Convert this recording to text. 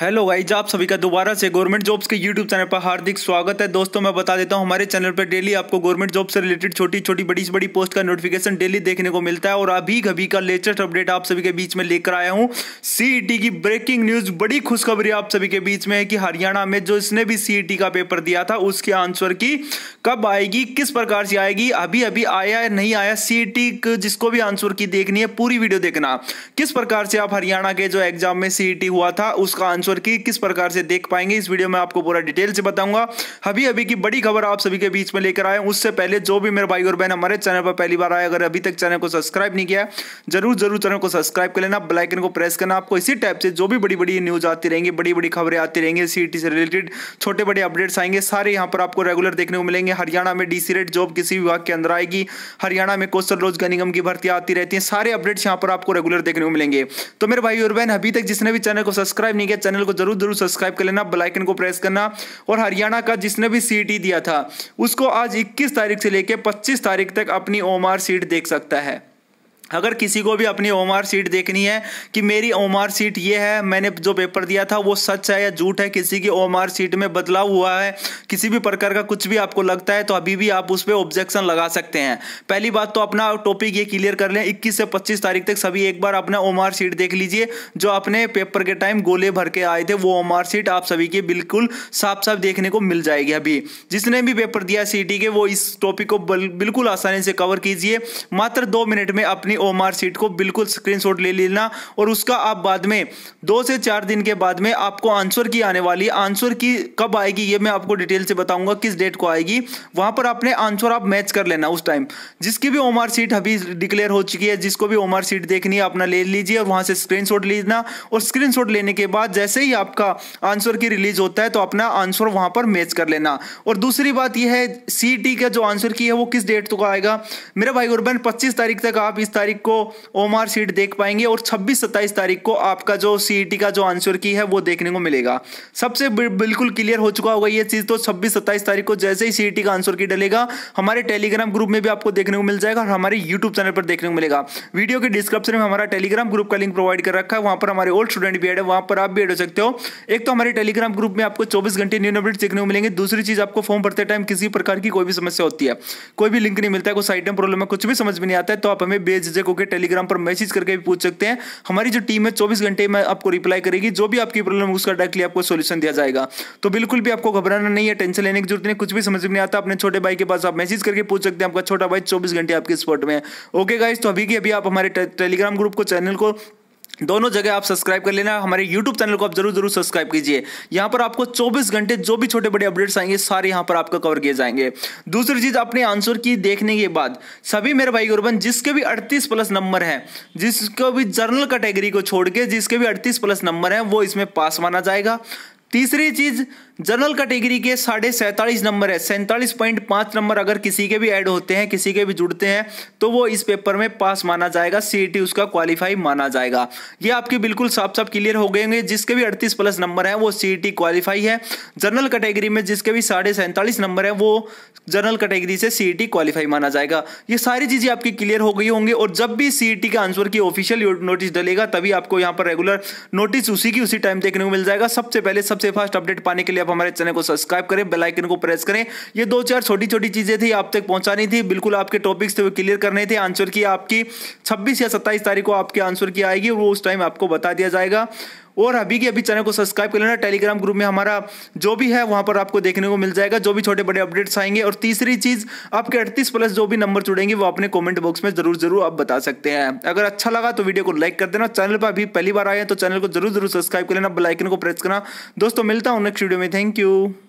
hello guys आप सभी का दोबारा से गवर्नमेंट जॉब्स के यूट्यूब चैनल पर हार्दिक स्वागत है दोस्तों मैं बता देता हूं हमारे चैनल पर डेली आपको गवर्नमेंट जॉब से रिलेटेड छोटी छोटी बड़ी से बड़ी पोस्ट का नोटिफिकेशन डेली देखने को मिलता है और अभी कभी का लेटेस्ट अपडेट आप सभी के बीच में लेकर आया हूँ सीईटी e की ब्रेकिंग न्यूज बड़ी खुशखबरी आप सभी के बीच में है कि हरियाणा में जो इसने भी सी e का पेपर दिया था उसके आंसर की कब आएगी किस प्रकार से आएगी अभी अभी आया नहीं आया सीईटी e जिसको भी आंसर की देखनी है पूरी वीडियो देखना किस प्रकार से आप हरियाणा के जो एग्जाम में सी हुआ था उसका आंसर ट्रांसफर की किस प्रकार से देख पाएंगे इस वीडियो में आपको पूरा डिटेल से बताऊंगा अभी अभी की बड़ी खबर आप सभी के बीच में लेकर आए उससे पहले जो भी मेरे भाई और बहन हमारे चैनल पर पहली बार आए अगर अभी तक चैनल को सब्सक्राइब नहीं किया जरूर जरूर चैनल को सब्सक्राइब कर लेना बेलाइकन को प्रेस करना आपको इसी टाइप से जो भी बड़ी बड़ी न्यूज आती रहेंगी बड़ी बड़ी खबरें आती रहेंगे सी से रिलेटेड छोटे बड़े अपडेट्स आएंगे सारे यहाँ पर आपको रेगुलर देखने को मिलेंगे हरियाणा में डीसी रेट जॉब किसी विभाग के अंदर आएगी हरियाणा में कोस्टल रोजगार निगम की भर्ती आती रहती है सारे अपडेट्स यहाँ पर आपको रेगुलर देखने को मिलेंगे तो मेरे भाई और बहन अभी तक जिसने भी चैनल को सब्सक्राइब नहीं किया चैनल चैनल को जरूर जरूर सब्सक्राइब कर लेना बेलाइकन को प्रेस करना और हरियाणा का जिसने भी सीट ही दिया था उसको आज इक्कीस तारीख से लेकर पच्चीस तारीख तक अपनी ओमार सीट देख सकता है अगर किसी को भी अपनी ओम आर सीट देखनी है कि मेरी ओम आर सीट ये है मैंने जो पेपर दिया था वो सच है या झूठ है किसी की ओम आर सीट में बदलाव हुआ है किसी भी प्रकार का कुछ भी आपको लगता है तो अभी भी आप उस पर ऑब्जेक्शन लगा सकते हैं पहली बात तो अपना टॉपिक ये क्लियर कर लें इक्कीस से पच्चीस तारीख तक सभी एक बार अपना ओम आर सीट देख लीजिए जो अपने पेपर के टाइम गोले भर के आए थे वो ओम आर सीट आप सभी की बिल्कुल साफ साफ देखने को मिल जाएगी अभी जिसने भी पेपर दिया सी के वो इस टॉपिक को बिल्कुल आसानी से कवर कीजिए मात्र दो मिनट में अपनी अपनी ओमार सीट को बिल्कुल स्क्रीनशॉट ले लेना और उसका आप बाद में दो से चार दिन के बाद में आपको आंसर की आने वाली आंसर की कब आएगी ये मैं आपको डिटेल से बताऊंगा किस डेट को आएगी वहां पर आपने आंसर आप मैच कर लेना उस टाइम जिसकी भी ओमार सीट अभी डिक्लेयर हो चुकी है जिसको भी ओमार सीट देखनी है अपना ले लीजिए और वहां से स्क्रीनशॉट लेना और स्क्रीनशॉट लेने के बाद जैसे ही आपका आंसर की रिलीज होता है तो अपना आंसर वहां पर मैच कर लेना और दूसरी बात यह है सी का जो आंसर की है वो किस डेट तक आएगा मेरा भाई गुरबन पच्चीस तारीख तक आप इस तारीख तारीख को ओमार सीट देख पाएंगे और 26-27 तारीख को आपका जो सीईटी e का जो आंसर की है वो देखने को मिलेगा सबसे बिल्कुल क्लियर हो चुका होगा ये चीज़ तो 26-27 तारीख को जैसे ही सीईटी e का आंसर की डलेगा हमारे टेलीग्राम ग्रुप में भी आपको देखने को मिल जाएगा और हमारे यूट्यूब चैनल पर देखने को मिलेगा वीडियो के डिस्क्रिप्शन में हमारा टेलीग्राम ग्रुप का लिंक प्रोवाइड कर रखा है वहां पर हमारे ओल्ड स्टूडेंट भी एड है वहां पर आप भी एड हो सकते हो एक तो हमारे टेलीग्राम ग्रुप में आपको चौबीस घंटे न्यू अपडेट देखने को मिलेंगे दूसरी चीज़ आपको फॉर्म भरते टाइम किसी प्रकार की कोई भी समस्या होती है कोई भी लिंक नहीं मिलता है कोई साइट में प्रॉब्लम है कुछ भी समझ में नहीं आता है तो आप हमें बेच विजय को के टेलीग्राम पर मैसेज करके भी पूछ सकते हैं हमारी जो टीम है चौबीस घंटे में आपको रिप्लाई करेगी जो भी आपकी प्रॉब्लम उसका डायरेक्टली आपको सोल्यूशन दिया जाएगा तो बिल्कुल भी आपको घबराना नहीं है टेंशन लेने की जरूरत नहीं कुछ भी समझ में नहीं आता अपने छोटे भाई के पास आप मैसेज करके पूछ सकते हैं आपका छोटा भाई चौबीस घंटे आपके स्पॉट में ओके गाइज तो अभी की अभी आप हमारे टेलीग्राम ग्रुप को चैनल को दोनों जगह आप सब्सक्राइब कर लेना हमारे यूट्यूब चैनल को आप जरूर जरूर सब्सक्राइब कीजिए यहाँ पर आपको 24 घंटे जो भी छोटे बड़े अपडेट्स आएंगे सारे यहाँ पर आपको कवर किए जाएंगे दूसरी चीज अपने आंसर की देखने के बाद सभी मेरे भाई गुरबन जिसके भी 38 प्लस नंबर है जिसको भी जर्नल कैटेगरी को छोड़ के जिसके भी अड़तीस प्लस नंबर है वो इसमें पास माना जाएगा तीसरी चीज जनरल कैटेगरी के साढ़े सैंतालीस नंबर है सैंतालीस पॉइंट पांच नंबर अगर किसी के भी ऐड होते हैं किसी के भी जुड़ते हैं तो वो इस पेपर में पास माना जाएगा सीईटी उसका क्वालिफाई माना जाएगा ये आपके बिल्कुल साफ साफ क्लियर हो गए होंगे जिसके भी अड़तीस प्लस नंबर हैं वो सीईटी क्वालिफाई है जनरल कैटेगरी में जिसके भी साढ़े सैंतालीस नंबर है वो जनरल कैटेगरी से सीईटी क्वालिफाई माना जाएगा ये सारी चीज़ें आपकी क्लियर हो गई होंगी और जब भी सीईटी का आंसर की ऑफिशियल नोटिस डलेगा तभी आपको यहाँ पर रेगुलर नोटिस उसी की उसी टाइम देखने को मिल जाएगा सबसे पहले सब सबसे फास्ट अपडेट पाने के लिए आप हमारे चैनल को सब्सक्राइब करें बेल आइकन को प्रेस करें ये दो चार छोटी छोटी चीज़ें थी आप तक पहुंचानी थी बिल्कुल आपके टॉपिक्स थे वो क्लियर करने थे आंसर की आपकी छब्बीस या सत्ताईस तारीख को आपके आंसर की आएगी वो उस टाइम आपको बता दिया जाएगा और अभी की अभी चैनल को सब्सक्राइब कर लेना टेलीग्राम ग्रुप में हमारा जो भी है वहां पर आपको देखने को मिल जाएगा जो भी छोटे बड़े अपडेट्स आएंगे और तीसरी चीज़ आपके अड़तीस प्लस जो भी नंबर जुड़ेंगे वो अपने कॉमेंट बॉक्स में जरूर जरूर आप बता सकते हैं अगर अच्छा लगा तो वीडियो को लाइक कर देना चैनल पर अभी पहली बार आए तो चैनल को जरूर जरूर सब्सक्राइब कर लेना बेलाइकन को प्रेस करना दोस्तों मिलता हूँ नेक्स्ट वीडियो में थैंक यू